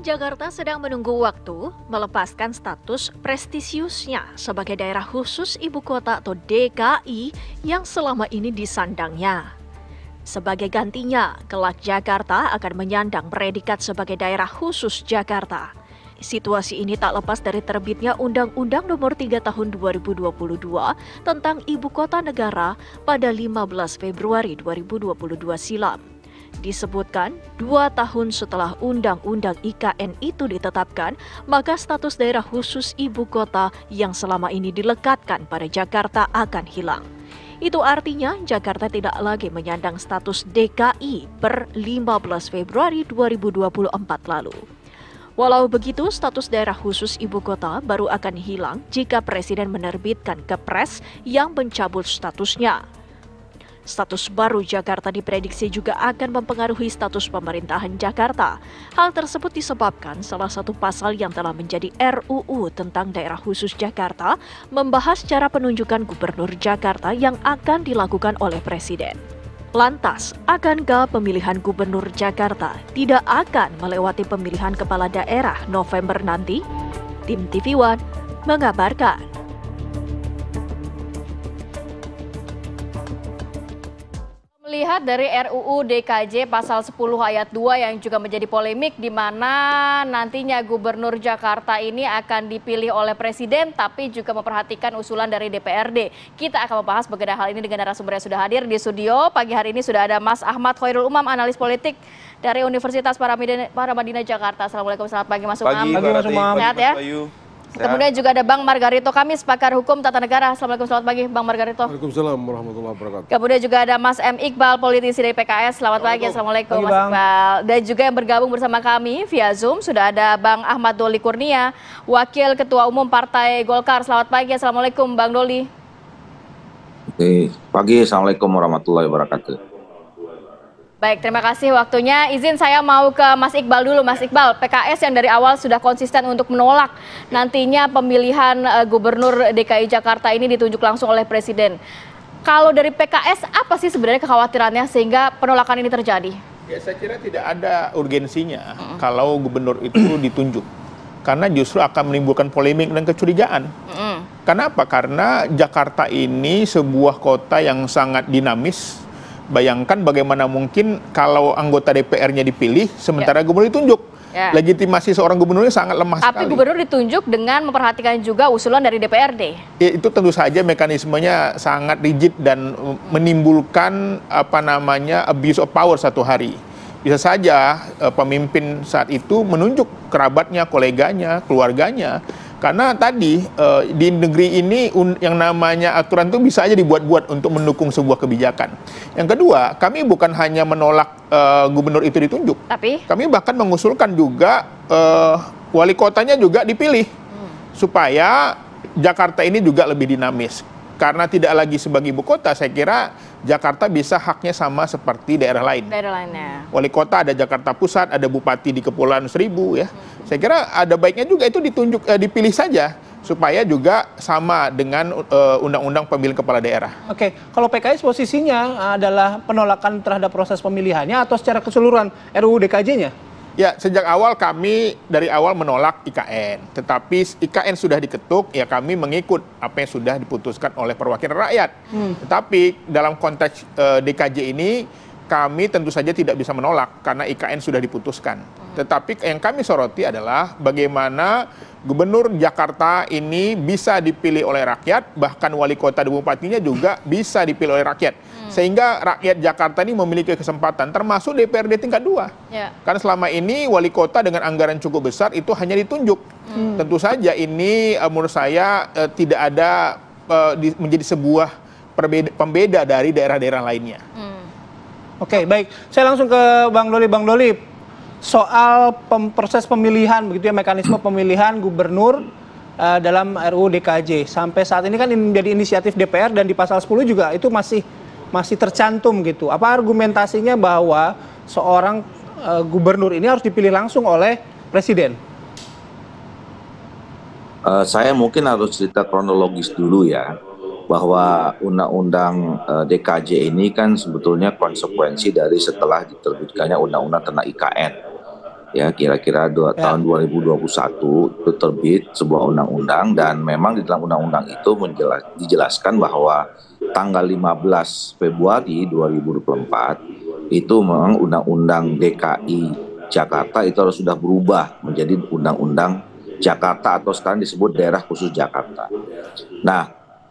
Jakarta sedang menunggu waktu melepaskan status prestisiusnya sebagai daerah khusus ibu kota atau DKI yang selama ini disandangnya. Sebagai gantinya, kelak Jakarta akan menyandang predikat sebagai daerah khusus Jakarta. Situasi ini tak lepas dari terbitnya Undang-Undang Nomor 3 Tahun 2022 tentang Ibu Kota Negara pada 15 Februari 2022 silam. Disebutkan, dua tahun setelah Undang-Undang IKN itu ditetapkan, maka status daerah khusus ibu kota yang selama ini dilekatkan pada Jakarta akan hilang. Itu artinya Jakarta tidak lagi menyandang status DKI per 15 Februari 2024 lalu. Walau begitu, status daerah khusus ibu kota baru akan hilang jika Presiden menerbitkan kepres yang mencabut statusnya. Status baru Jakarta diprediksi juga akan mempengaruhi status pemerintahan Jakarta. Hal tersebut disebabkan salah satu pasal yang telah menjadi RUU tentang Daerah Khusus Jakarta membahas cara penunjukan gubernur Jakarta yang akan dilakukan oleh presiden. Lantas, akankah pemilihan gubernur Jakarta tidak akan melewati pemilihan kepala daerah November nanti? Tim TV One mengabarkan. Lihat dari RUU DKJ pasal 10 ayat 2 yang juga menjadi polemik di mana nantinya gubernur Jakarta ini akan dipilih oleh presiden tapi juga memperhatikan usulan dari DPRD. Kita akan membahas mengenai hal ini dengan narasumber yang sudah hadir di studio. Pagi hari ini sudah ada Mas Ahmad Khairul Umam, analis politik dari Universitas Paramadina, Jakarta. Assalamualaikum, selamat pagi Mas Umam. Pagi, Mas Umam. Sehat ya? Sehat. Kemudian juga ada Bang Margarito Kamis, pakar hukum tata negara. Assalamualaikum, selamat pagi Bang Margarito. Waalaikumsalam warahmatullahi wabarakatuh. Kemudian juga ada Mas M. Iqbal, politisi dari PKS. Selamat pagi, Assalamualaikum Mas bang. Iqbal. Dan juga yang bergabung bersama kami via Zoom sudah ada Bang Ahmad Doli Kurnia, Wakil Ketua Umum Partai Golkar. Selamat pagi, Assalamualaikum Bang Doli. Oke, pagi, Assalamualaikum warahmatullahi wabarakatuh. Baik, terima kasih waktunya. Izin saya mau ke Mas Iqbal dulu. Mas Iqbal, PKS yang dari awal sudah konsisten untuk menolak nantinya pemilihan eh, Gubernur DKI Jakarta ini ditunjuk langsung oleh Presiden. Kalau dari PKS, apa sih sebenarnya kekhawatirannya sehingga penolakan ini terjadi? Ya, saya kira tidak ada urgensinya kalau Gubernur itu ditunjuk. Karena justru akan menimbulkan polemik dan kecurigaan. Karena Kenapa? Karena Jakarta ini sebuah kota yang sangat dinamis, Bayangkan bagaimana mungkin kalau anggota DPR-nya dipilih, sementara ya. gubernur ditunjuk. Ya. Legitimasi seorang gubernur ini sangat lemah Tapi sekali. Tapi gubernur ditunjuk dengan memperhatikan juga usulan dari DPRD. Ya, itu tentu saja mekanismenya sangat rigid dan menimbulkan apa namanya abuse of power satu hari. Bisa saja eh, pemimpin saat itu menunjuk kerabatnya, koleganya, keluarganya karena tadi uh, di negeri ini un, yang namanya aturan itu bisa aja dibuat-buat untuk mendukung sebuah kebijakan. Yang kedua, kami bukan hanya menolak uh, gubernur itu ditunjuk, tapi kami bahkan mengusulkan juga uh, wali kotanya juga dipilih hmm. supaya Jakarta ini juga lebih dinamis karena tidak lagi sebagai ibu kota, saya kira Jakarta bisa haknya sama seperti daerah lain. Daerah lainnya. Wali kota ada Jakarta Pusat, ada bupati di Kepulauan Seribu ya. Hmm. Saya kira ada baiknya juga itu ditunjuk eh, dipilih saja supaya juga sama dengan uh, undang-undang pemilihan kepala daerah. Oke, kalau PKS posisinya adalah penolakan terhadap proses pemilihannya atau secara keseluruhan RUU DKJ-nya? Ya, sejak awal kami dari awal menolak IKN. Tetapi IKN sudah diketuk, ya kami mengikut apa yang sudah diputuskan oleh perwakilan rakyat. Hmm. Tetapi dalam konteks uh, eh, DKJ ini, kami tentu saja tidak bisa menolak karena IKN sudah diputuskan. Tetapi yang kami soroti adalah bagaimana gubernur Jakarta ini bisa dipilih oleh rakyat, bahkan wali kota dan bupatinya juga bisa dipilih oleh rakyat. Hmm. Sehingga rakyat Jakarta ini memiliki kesempatan, termasuk DPRD tingkat 2. Ya. Karena selama ini wali kota dengan anggaran cukup besar itu hanya ditunjuk. Hmm. Tentu saja ini eh, menurut saya eh, tidak ada eh, menjadi sebuah perbeda, pembeda dari daerah-daerah lainnya. Hmm. Oke, okay, baik. Saya langsung ke Bang Doli. Bang Doli, soal pem proses pemilihan begitu ya mekanisme hmm. pemilihan gubernur uh, dalam RUU DKJ sampai saat ini kan menjadi inisiatif DPR dan di pasal 10 juga itu masih masih tercantum gitu. Apa argumentasinya bahwa seorang uh, gubernur ini harus dipilih langsung oleh presiden? Uh, saya mungkin harus cerita kronologis dulu ya bahwa undang-undang uh, DKJ ini kan sebetulnya konsekuensi dari setelah diterbitkannya undang-undang tentang IKN ya kira-kira dua ya. tahun 2021 itu terbit sebuah undang-undang dan memang di dalam undang-undang itu menjelas, dijelaskan bahwa tanggal 15 Februari 2024 itu memang undang-undang DKI Jakarta itu harus sudah berubah menjadi undang-undang Jakarta atau sekarang disebut daerah khusus Jakarta. Nah,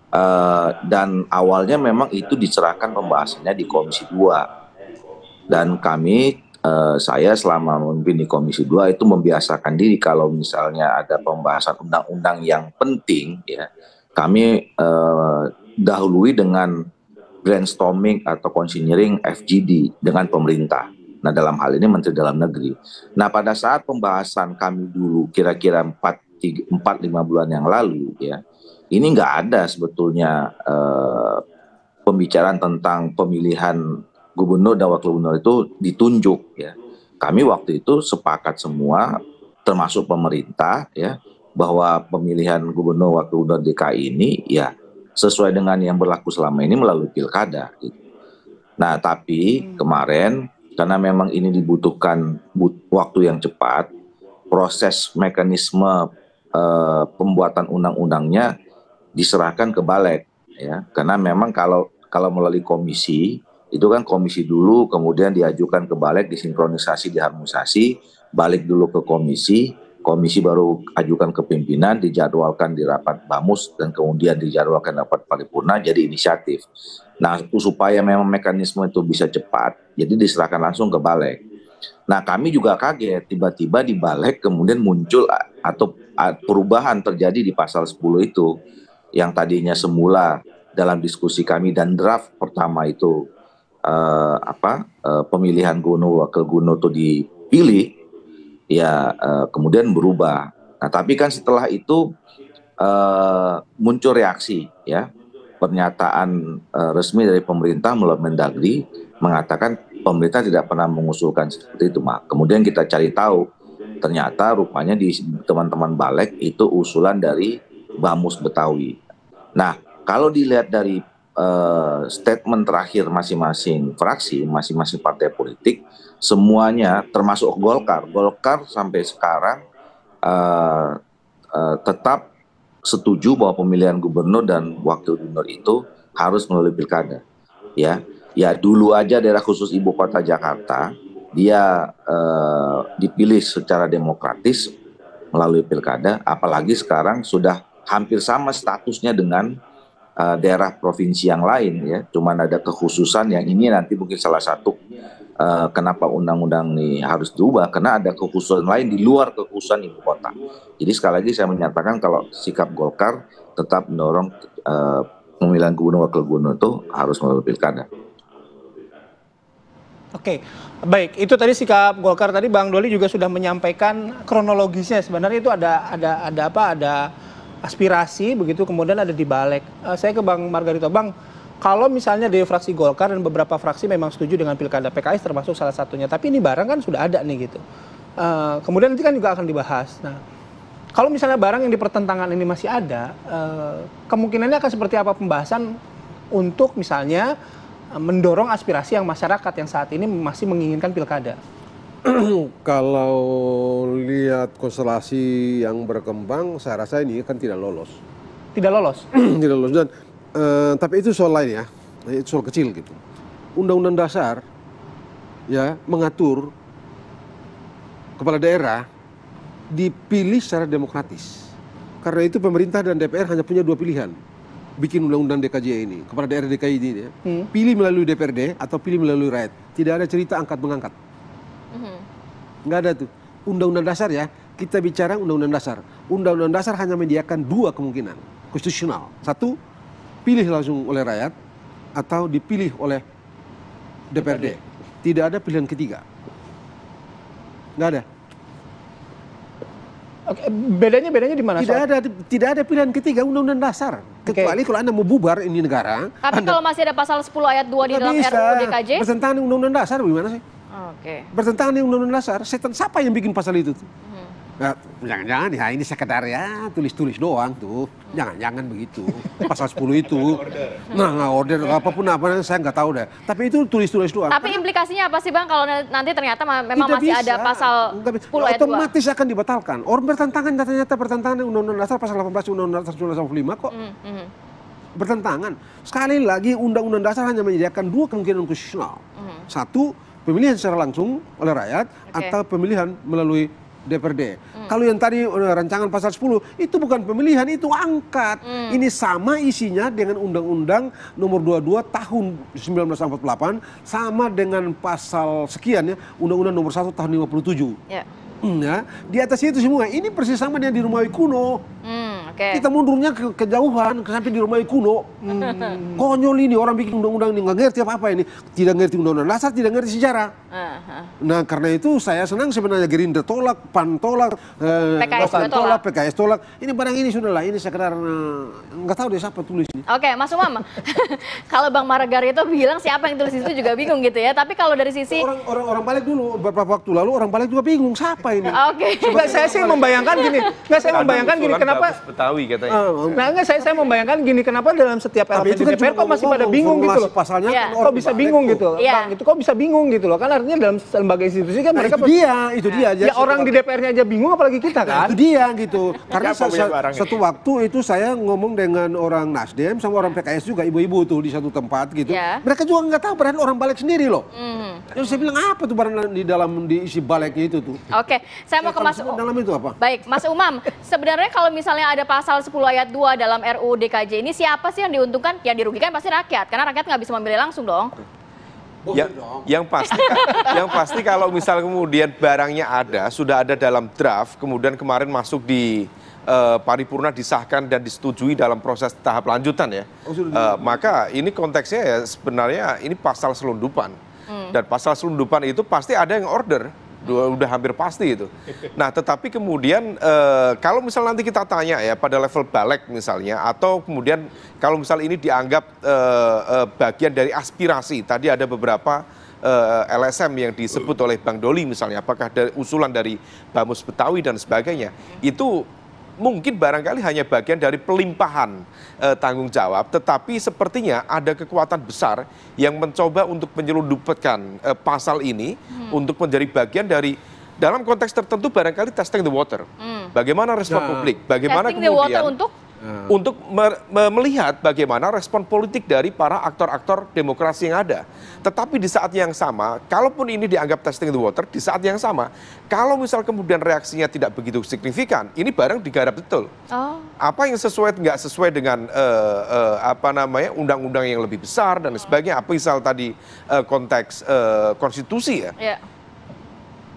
eh, dan awalnya memang itu diserahkan pembahasannya di Komisi 2. Dan kami eh, saya selama memimpin di Komisi 2 itu membiasakan diri kalau misalnya ada pembahasan undang-undang yang penting ya kami eh, dahului dengan brainstorming atau konsinyering FGD dengan pemerintah. Nah dalam hal ini Menteri Dalam Negeri. Nah pada saat pembahasan kami dulu kira-kira 4, 4 5 bulan yang lalu ya ini nggak ada sebetulnya eh, pembicaraan tentang pemilihan gubernur dan wakil gubernur itu ditunjuk ya. Kami waktu itu sepakat semua termasuk pemerintah ya bahwa pemilihan gubernur wakil gubernur DKI ini ya sesuai dengan yang berlaku selama ini melalui pilkada gitu. Nah, tapi hmm. kemarin karena memang ini dibutuhkan but waktu yang cepat, proses mekanisme e, pembuatan undang-undangnya diserahkan ke balik ya. Karena memang kalau kalau melalui komisi itu kan komisi dulu kemudian diajukan ke balik disinkronisasi diharmonisasi balik dulu ke komisi komisi baru ajukan ke pimpinan dijadwalkan di rapat bamus dan kemudian dijadwalkan rapat paripurna jadi inisiatif nah supaya memang mekanisme itu bisa cepat jadi diserahkan langsung ke balik nah kami juga kaget tiba-tiba di balik kemudian muncul atau perubahan terjadi di pasal 10 itu yang tadinya semula dalam diskusi kami dan draft pertama itu uh, apa uh, pemilihan gubernur wakil gubernur itu dipilih ya uh, kemudian berubah. Nah tapi kan setelah itu uh, muncul reaksi ya pernyataan uh, resmi dari pemerintah melalui Mendagri mengatakan pemerintah tidak pernah mengusulkan seperti itu mak. Kemudian kita cari tahu ternyata rupanya di teman-teman balek itu usulan dari Bamus Betawi. Nah kalau dilihat dari uh, statement terakhir masing-masing fraksi, masing-masing partai politik, semuanya termasuk Golkar. Golkar sampai sekarang uh, uh, tetap setuju bahwa pemilihan gubernur dan wakil gubernur itu harus melalui pilkada. Ya, ya dulu aja daerah khusus ibu kota Jakarta dia uh, dipilih secara demokratis melalui pilkada, apalagi sekarang sudah hampir sama statusnya dengan uh, daerah provinsi yang lain ya. Cuman ada kekhususan yang ini nanti mungkin salah satu eh, kenapa undang-undang ini harus diubah karena ada kekhususan lain di luar kekhususan ibu kota. Jadi sekali lagi saya menyatakan kalau sikap Golkar tetap mendorong uh, pemilihan gubernur wakil gubernur itu harus melalui pilkada. Oke, baik. Itu tadi sikap Golkar tadi Bang Doli juga sudah menyampaikan kronologisnya sebenarnya itu ada ada ada apa ada aspirasi begitu kemudian ada di balik. Uh, saya ke Bang Margarito, Bang kalau misalnya dari fraksi Golkar dan beberapa fraksi memang setuju dengan pilkada PKS termasuk salah satunya, tapi ini barang kan sudah ada nih gitu. Uh, kemudian nanti kan juga akan dibahas. Nah, kalau misalnya barang yang dipertentangan ini masih ada, uh, kemungkinannya akan seperti apa pembahasan untuk misalnya uh, mendorong aspirasi yang masyarakat yang saat ini masih menginginkan pilkada? kalau lihat konstelasi yang berkembang, saya rasa ini kan tidak lolos. Tidak lolos? tidak lolos. Dan, uh, tapi itu soal lain ya, itu soal kecil gitu. Undang-undang dasar ya mengatur kepala daerah dipilih secara demokratis. Karena itu pemerintah dan DPR hanya punya dua pilihan. Bikin undang-undang DKJ ini, kepala daerah DKI ini ya. Hmm. Pilih melalui DPRD atau pilih melalui rakyat. Tidak ada cerita angkat-mengangkat nggak ada tuh. Undang-undang dasar ya, kita bicara undang-undang dasar. Undang-undang dasar hanya menyediakan dua kemungkinan konstitusional. Satu, pilih langsung oleh rakyat atau dipilih oleh DPRD. Tidak ada pilihan ketiga. Nggak ada. Oke, bedanya bedanya di mana? Tidak ada tidak ada pilihan ketiga undang-undang dasar. Kecuali okay. kalau Anda mau bubar ini negara. Tapi anda, kalau masih ada pasal 10 ayat 2 di dalam RUU DKJ. Bertentangan undang-undang dasar gimana sih? Oke. Okay. Bertentangan dengan Undang-Undang Dasar. Setan siapa yang bikin pasal itu? jangan hmm. ya, jangan-jangan ya ini sekedar ya tulis-tulis doang tuh. Jangan-jangan begitu. Pasal 10 itu. Nah, nggak order apapun apa saya nggak tahu deh. Tapi itu tulis-tulis doang. Tapi implikasinya apa sih Bang kalau nanti ternyata memang masih bisa. ada pasal Tidak 10 ayat Otomatis akan dibatalkan. Orang bertentangan ternyata bertentangan dengan Undang-Undang Dasar pasal 18 Undang-Undang Dasar 1985 kok. Hmm. -hmm. Bertentangan. Sekali lagi Undang-Undang Dasar hanya menyediakan dua kemungkinan konstitusional. Mm -hmm. Satu, pemilihan secara langsung oleh rakyat okay. atau pemilihan melalui DPRD. Hmm. Kalau yang tadi eh, rancangan pasal 10 itu bukan pemilihan itu angkat. Hmm. Ini sama isinya dengan Undang-Undang Nomor 22 Tahun 1948 sama dengan pasal sekian ya Undang-Undang Nomor 1 Tahun 57. Yeah. Hmm, ya. Di atas itu semua. Ini persis sama dengan di Rumah Kuno. Hmm. Okay. Kita mundurnya ke, kejauhan, ke sampai di rumah kuno. Hmm, konyol ini orang bikin undang-undang ini nggak ngerti apa apa ini, tidak ngerti undang-undang dasar, tidak ngerti sejarah. Uh-huh. Nah karena itu saya senang sebenarnya Gerindra tolak, PAN tolak, eh, PKS tolak, tolak, PKS tolak. Ini barang ini sudah lah, ini sekedar eh, nggak tahu deh siapa tulis ini. Oke, okay, Mas Umam, kalau Bang Margar itu bilang siapa yang tulis itu juga bingung gitu ya. Tapi kalau dari sisi orang orang balik dulu beberapa waktu lalu orang balik juga bingung siapa ini. Oke. Okay. saya sih membayangkan gini, nggak saya membayangkan gini kenapa? Betawi katanya. Uh, nah, enggak saya saya membayangkan gini kenapa dalam setiap elemen itu DPR kok masih pada bingung gitu loh. Pasalnya yeah. Kan kok bisa bingung gitu loh. Iya. Yeah. Bang, itu kok bisa bingung gitu loh. Kan artinya dalam lembaga institusi kan nah, mereka itu dia, itu dia. Ya orang di DPR-nya aja bingung apalagi kita nah, kan. Itu dia gitu. Karena satu waktu itu saya ngomong dengan orang Nasdem sama orang PKS juga ibu-ibu tuh di satu tempat gitu. Iya. Mereka juga nggak tahu badan orang balik sendiri loh. Hmm. Terus saya bilang apa tuh barang di dalam diisi baleknya itu tuh. Oke, saya mau ke Mas Dalam Baik, Mas Umam, sebenarnya kalau misalnya ada pasal 10 ayat 2 dalam RUU DKJ ini siapa sih yang diuntungkan? Yang dirugikan pasti rakyat, karena rakyat nggak bisa memilih langsung dong. Ya, yang pasti yang pasti kalau misal kemudian barangnya ada, sudah ada dalam draft, kemudian kemarin masuk di uh, paripurna disahkan dan disetujui dalam proses tahap lanjutan ya. uh, maka ini konteksnya ya sebenarnya ini pasal selundupan. Hmm. Dan pasal selundupan itu pasti ada yang order dua, udah hampir pasti itu. Nah, tetapi kemudian e, kalau misal nanti kita tanya ya pada level balik misalnya, atau kemudian kalau misal ini dianggap e, e, bagian dari aspirasi, tadi ada beberapa e, LSM yang disebut oleh Bang Doli misalnya, apakah dari usulan dari Bamus Betawi dan sebagainya, itu mungkin barangkali hanya bagian dari pelimpahan eh, tanggung jawab, tetapi sepertinya ada kekuatan besar yang mencoba untuk menyelundupkan eh, pasal ini hmm. untuk menjadi bagian dari dalam konteks tertentu barangkali testing the water. Hmm. Bagaimana respon nah. publik? Bagaimana testing kemudian the water untuk hmm. untuk me me melihat bagaimana respon politik dari para aktor-aktor demokrasi yang ada. Tetapi di saat yang sama, kalaupun ini dianggap testing the water, di saat yang sama, kalau misal kemudian reaksinya tidak begitu signifikan, ini barang digarap betul. Oh. Apa yang sesuai nggak sesuai dengan uh, uh, apa namanya undang-undang yang lebih besar dan oh. sebagainya. Apa misal tadi uh, konteks uh, konstitusi ya. Yeah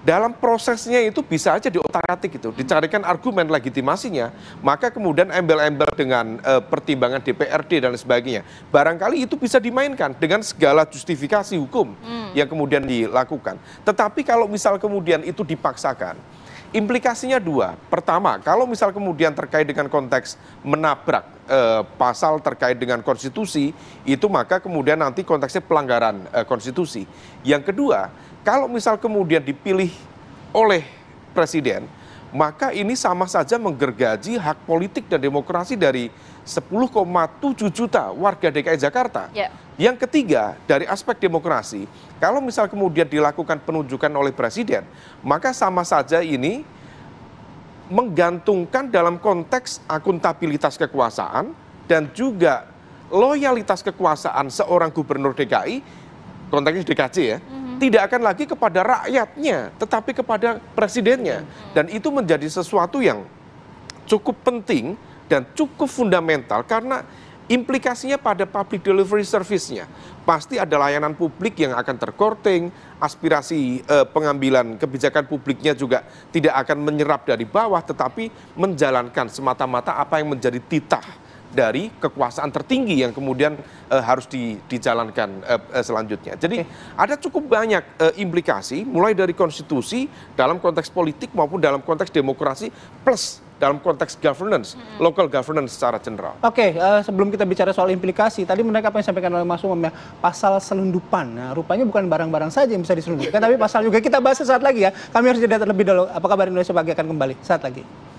dalam prosesnya itu bisa aja diotak-atik gitu, dicarikan argumen legitimasinya, maka kemudian embel-embel dengan e, pertimbangan DPRD dan sebagainya, barangkali itu bisa dimainkan dengan segala justifikasi hukum hmm. yang kemudian dilakukan. Tetapi kalau misal kemudian itu dipaksakan, Implikasinya dua. Pertama, kalau misal kemudian terkait dengan konteks menabrak e, pasal terkait dengan konstitusi, itu maka kemudian nanti konteksnya pelanggaran e, konstitusi. Yang kedua, kalau misal kemudian dipilih oleh presiden, maka ini sama saja menggergaji hak politik dan demokrasi dari 10,7 juta warga DKI Jakarta. Yeah. Yang ketiga, dari aspek demokrasi, kalau misal kemudian dilakukan penunjukan oleh presiden, maka sama saja ini menggantungkan dalam konteks akuntabilitas kekuasaan dan juga loyalitas kekuasaan seorang gubernur DKI, konteksnya DKI ya, mm -hmm. tidak akan lagi kepada rakyatnya, tetapi kepada presidennya. Mm -hmm. Dan itu menjadi sesuatu yang cukup penting dan cukup fundamental karena implikasinya pada public delivery service-nya. Pasti ada layanan publik yang akan terkorting, aspirasi eh, pengambilan kebijakan publiknya juga tidak akan menyerap dari bawah, tetapi menjalankan semata-mata apa yang menjadi titah dari kekuasaan tertinggi yang kemudian eh, harus di, dijalankan eh, eh selanjutnya. Jadi ada cukup banyak eh, implikasi mulai dari konstitusi dalam konteks politik maupun dalam konteks demokrasi plus dalam konteks governance, hmm. local governance secara general. Oke, okay, uh, eh, sebelum kita bicara soal implikasi, tadi mereka apa yang disampaikan oleh Mas Umam ya, pasal selundupan. Nah, rupanya bukan barang-barang saja yang bisa diselundupkan, tapi pasal juga kita bahas sesaat lagi ya. Kami harus jeda terlebih dahulu. Apa kabar Indonesia pagi akan kembali saat lagi.